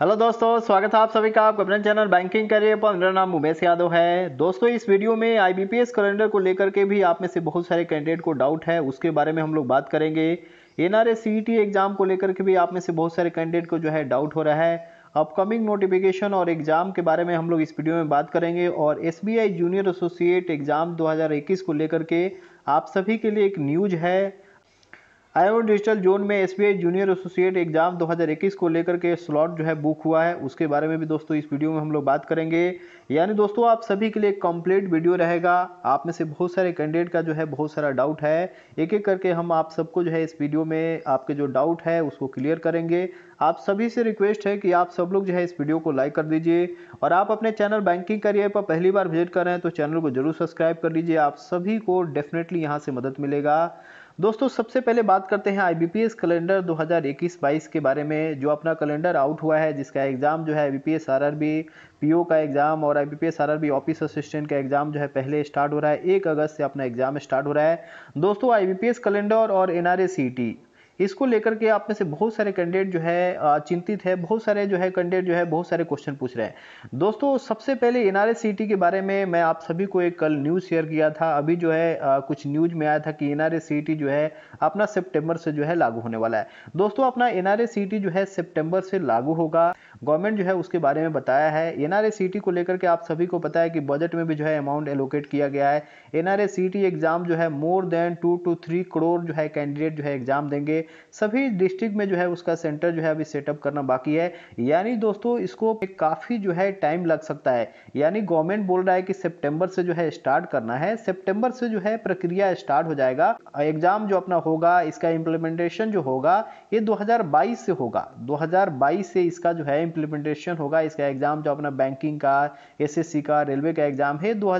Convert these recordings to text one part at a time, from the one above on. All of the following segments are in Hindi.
हेलो दोस्तों स्वागत है आप सभी का आपका अपने चैनल बैंकिंग करियर पर मेरा नाम उमेश यादव है दोस्तों इस वीडियो में आईबीपीएस कैलेंडर को लेकर के भी आप में से बहुत सारे कैंडिडेट को डाउट है उसके बारे में हम लोग बात करेंगे एन आर एग्जाम को लेकर के भी आप में से बहुत सारे कैंडिडेट को जो है डाउट हो रहा है अपकमिंग नोटिफिकेशन और एग्ज़ाम के बारे में हम लोग इस वीडियो में बात करेंगे और एस जूनियर एसोसिएट एग्ज़ाम दो को लेकर के आप सभी के लिए एक न्यूज़ है आईओ डिजिटल जोन में एस जूनियर एसोसिएट एग्जाम 2021 को लेकर के स्लॉट जो है बुक हुआ है उसके बारे में भी दोस्तों इस वीडियो में हम लोग बात करेंगे यानी दोस्तों आप सभी के लिए कंप्लीट वीडियो रहेगा आप में से बहुत सारे कैंडिडेट का जो है बहुत सारा डाउट है एक एक करके हम आप सबको जो है इस वीडियो में आपके जो डाउट है उसको क्लियर करेंगे आप सभी से रिक्वेस्ट है कि आप सब लोग जो है इस वीडियो को लाइक कर दीजिए और आप अपने चैनल बैंकिंग करियर पर पहली बार विजिट कर रहे हैं तो चैनल को जरूर सब्सक्राइब कर लीजिए आप सभी को डेफिनेटली यहाँ से मदद मिलेगा दोस्तों सबसे पहले बात करते हैं आईबीपीएस कैलेंडर 2021-22 के बारे में जो अपना कैलेंडर आउट हुआ है जिसका एग्ज़ाम जो है बी पी पीओ का एग्ज़ाम और आईबीपीएस बी ऑफिस असिस्टेंट का एग्ज़ाम जो है पहले स्टार्ट हो रहा है एक अगस्त से अपना एग्ज़ाम स्टार्ट हो रहा है दोस्तों आईबीपीएस कैलेंडर और एन आर इसको लेकर के आप में से बहुत सारे कैंडिडेट जो है चिंतित है बहुत सारे जो है कैंडिडेट जो है बहुत सारे क्वेश्चन पूछ रहे हैं दोस्तों सबसे पहले एन आर के बारे में मैं आप सभी को एक कल न्यूज़ शेयर किया था अभी जो है कुछ न्यूज में आया था कि एन आर जो है अपना सेप्टेम्बर से जो है लागू होने वाला है दोस्तों अपना एन आर जो है सेप्टेम्बर से लागू होगा गवर्नमेंट जो है उसके बारे में बताया है एन आर को लेकर के आप सभी को पता है कि बजट में भी जो है अमाउंट एलोकेट किया गया है एन एग्ज़ाम जो है more than two two three crore जो है कैंडिडेट जो है एग्ज़ाम देंगे सभी डिस्ट्रिक्ट में जो है उसका सेंटर जो है अभी सेटअप करना बाकी है यानी दोस्तों इसको काफ़ी जो है टाइम लग सकता है यानी गवर्नमेंट बोल रहा है कि सेप्टेम्बर से जो है स्टार्ट करना है सेप्टेम्बर से जो है प्रक्रिया स्टार्ट हो जाएगा एग्जाम जो अपना होगा इसका इम्प्लीमेंटेशन जो होगा ये दो से होगा दो से इसका जो है इम्प्लीमेंटेशन होगा इसका एग्जाम जो अपना बैंकिंग का एस का रेलवे का एग्जाम है दो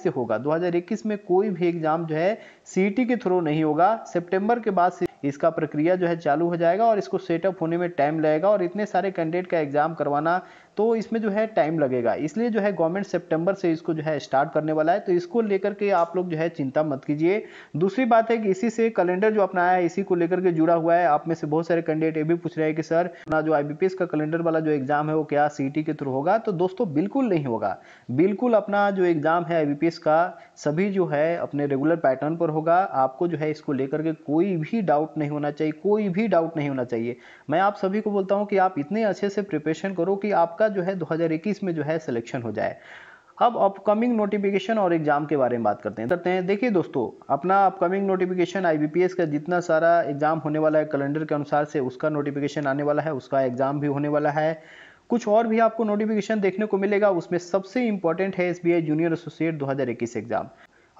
से होगा दो में कोई भी एग्जाम जो है सीटी e के थ्रू नहीं होगा सितंबर के बाद से इसका प्रक्रिया जो है चालू हो जाएगा और इसको सेटअप होने में टाइम लगेगा और इतने सारे कैंडिडेट का एग्ज़ाम करवाना तो इसमें जो है टाइम लगेगा इसलिए जो है गवर्नमेंट सेप्टेम्बर से इसको जो है स्टार्ट करने वाला है तो इसको लेकर के आप लोग जो है चिंता मत कीजिए दूसरी बात है कि इसी से कैलेंडर जो अपनाया है इसी को लेकर के जुड़ा हुआ है आप में से बहुत सारे कैंडिडेट ये भी पूछ रहे हैं कि सर अपना जो आई का कैलेंडर वाला जो एग्ज़ाम है वो क्या सी के थ्रू होगा तो दोस्तों बिल्कुल नहीं होगा बिल्कुल अपना जो एग्ज़ाम है आई का सभी जो है अपने रेगुलर पैटर्न पर होगा आपको जो है इसको लेकर के कोई भी डाउट डाउट नहीं होना चाहिए कोई भी डाउट नहीं होना चाहिए मैं आप सभी को बोलता हूँ कि आप इतने अच्छे से प्रिपरेशन करो कि आपका जो है 2021 में जो है सिलेक्शन हो जाए अब अपकमिंग नोटिफिकेशन और एग्जाम के बारे में बात करते हैं करते हैं देखिए दोस्तों अपना अपकमिंग नोटिफिकेशन आईबीपीएस का जितना सारा एग्जाम होने वाला है कैलेंडर के अनुसार से उसका नोटिफिकेशन आने वाला है उसका एग्जाम भी होने वाला है कुछ और भी आपको नोटिफिकेशन देखने को मिलेगा उसमें सबसे इंपॉर्टेंट है एस जूनियर एसोसिएट 2021 एग्जाम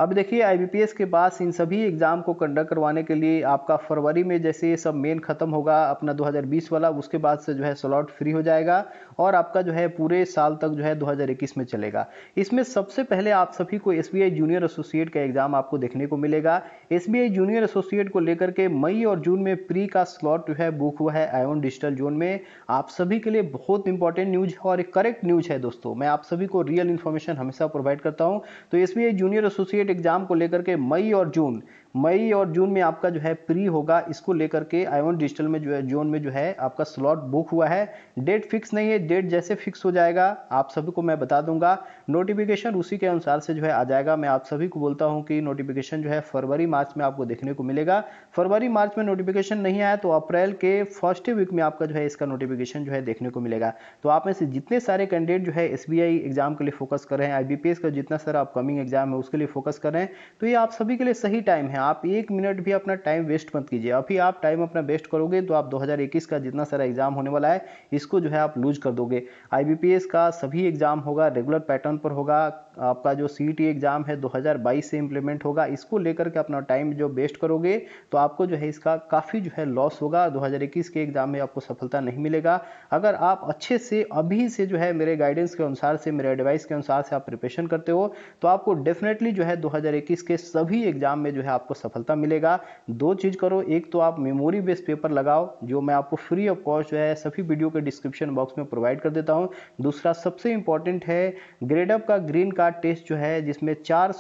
अब देखिए आईबीपीएस के पास इन सभी एग्ज़ाम को कंडक्ट करवाने के लिए आपका फरवरी में जैसे ये सब मेन ख़त्म होगा अपना 2020 वाला उसके बाद से जो है स्लॉट फ्री हो जाएगा और आपका जो है पूरे साल तक जो है 2021 में चलेगा इसमें सबसे पहले आप सभी को एस जूनियर एसोसिएट का एग्ज़ाम आपको देखने को मिलेगा एस जूनियर एसोसिएट को लेकर के मई और जून में प्री का स्लॉट जो है बुक हुआ है आयोन डिजिटल जोन में आप सभी के लिए बहुत इंपॉर्टेंट न्यूज़ है और एक करेक्ट न्यूज़ है दोस्तों मैं आप सभी को रियल इन्फॉर्मेशन हमेशा प्रोवाइड करता हूँ तो एस जूनियर एसोसिएट एग्ज़ाम को लेकर के मई और जून मई और जून में आपका जो है प्री होगा इसको लेकर के आईवन डिजिटल में जो है जोन में जो है आपका स्लॉट बुक हुआ है डेट फिक्स नहीं है डेट जैसे फिक्स हो जाएगा आप सभी को मैं बता दूंगा नोटिफिकेशन उसी के अनुसार से जो है आ जाएगा मैं आप सभी को बोलता हूं कि नोटिफिकेशन जो है फरवरी मार्च में आपको देखने को मिलेगा फरवरी मार्च में नोटिफिकेशन नहीं आया तो अप्रैल के फर्स्ट वीक में आपका जो है इसका नोटिफिकेशन जो है देखने को मिलेगा तो आप में से जितने सारे कैंडिडेट जो है एस एग्जाम के लिए फोकस कर रहे हैं आई का जितना सारा अपकमिंग एग्जाम है उसके लिए फोकस कर रहे हैं तो ये आप सभी के लिए सही टाइम है आप एक मिनट भी अपना टाइम वेस्ट मत कीजिए अभी आप टाइम अपना वेस्ट करोगे तो आप 2021 का जितना सारा एग्जाम होने वाला है इसको जो है आप लूज कर दोगे आई का सभी एग्जाम होगा रेगुलर पैटर्न पर होगा आपका जो सी एग्जाम e है 2022 से इम्प्लीमेंट होगा इसको लेकर के अपना टाइम जो वेस्ट करोगे तो आपको जो है इसका काफ़ी जो है लॉस होगा 2021 के एग्जाम में आपको सफलता नहीं मिलेगा अगर आप अच्छे से अभी से जो है मेरे गाइडेंस के अनुसार से मेरे एडवाइस के अनुसार से आप प्रिपरेशन करते हो तो आपको डेफिनेटली जो है दो के सभी एग्जाम में जो है आप आपको सफलता मिलेगा दो चीज़ करो एक तो आप मेमोरी बेस्ड पेपर लगाओ जो मैं आपको फ्री ऑफ कॉस्ट जो है सभी वीडियो के डिस्क्रिप्शन बॉक्स में प्रोवाइड कर देता हूँ दूसरा सबसे इंपॉर्टेंट है ग्रेड अप का ग्रीन कार्ड टेस्ट जो है जिसमें चार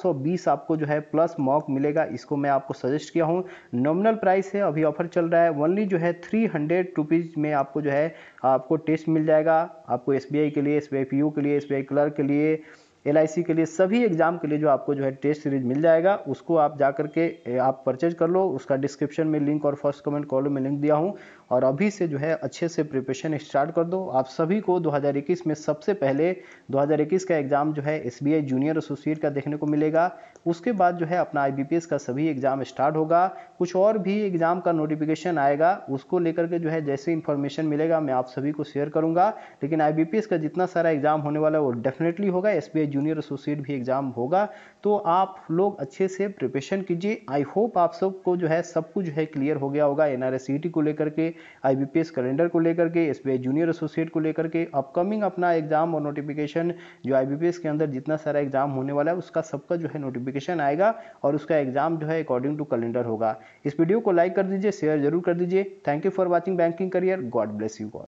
आपको जो है प्लस मॉक मिलेगा इसको मैं आपको सजेस्ट किया हूँ नॉमिनल प्राइस है अभी ऑफर चल रहा है ओनली जो है थ्री हंड्रेड रुपीज़ में आपको जो है आपको टेस्ट मिल जाएगा आपको एस के लिए एस के लिए एस क्लर्क के लिए एल के लिए सभी एग्ज़ाम के लिए जो आपको जो है टेस्ट सीरीज मिल जाएगा उसको आप जा करके आप परचेज कर लो उसका डिस्क्रिप्शन में लिंक और फर्स्ट कमेंट कॉलम में लिंक दिया हूँ और अभी से जो है अच्छे से प्रिपरेशन स्टार्ट कर दो आप सभी को 2021 में सबसे पहले 2021 का एग्ज़ाम जो है एस जूनियर एसोसिएट का देखने को मिलेगा उसके बाद जो है अपना आई का सभी एग्ज़ाम स्टार्ट होगा कुछ और भी एग्ज़ाम का नोटिफिकेशन आएगा उसको लेकर के जो है जैसे इन्फॉर्मेशन मिलेगा मैं आप सभी को शेयर करूँगा लेकिन आई का जितना सारा एग्ज़ाम होने वाला है वो डेफिनेटली होगा एस जूनियर एसोसिएट भी एग्ज़ाम होगा तो आप लोग अच्छे से प्रिपरेशन कीजिए आई होप आप सबको जो है सब कुछ है क्लियर हो गया होगा एन e को लेकर के आईबीपीएस कैलेंडर को लेकर के एस जूनियर एसोसिएट को लेकर के अपकमिंग अपना एग्जाम और नोटिफिकेशन जो आईबीपीएस के अंदर जितना सारा एग्जाम होने वाला है उसका सबका जो है नोटिफिकेशन आएगा और उसका एग्जाम जो है अकॉर्डिंग टू कैलेंडर होगा इस वीडियो को लाइक कर दीजिए शेयर जरूर कर दीजिए thank you for watching banking career God bless you God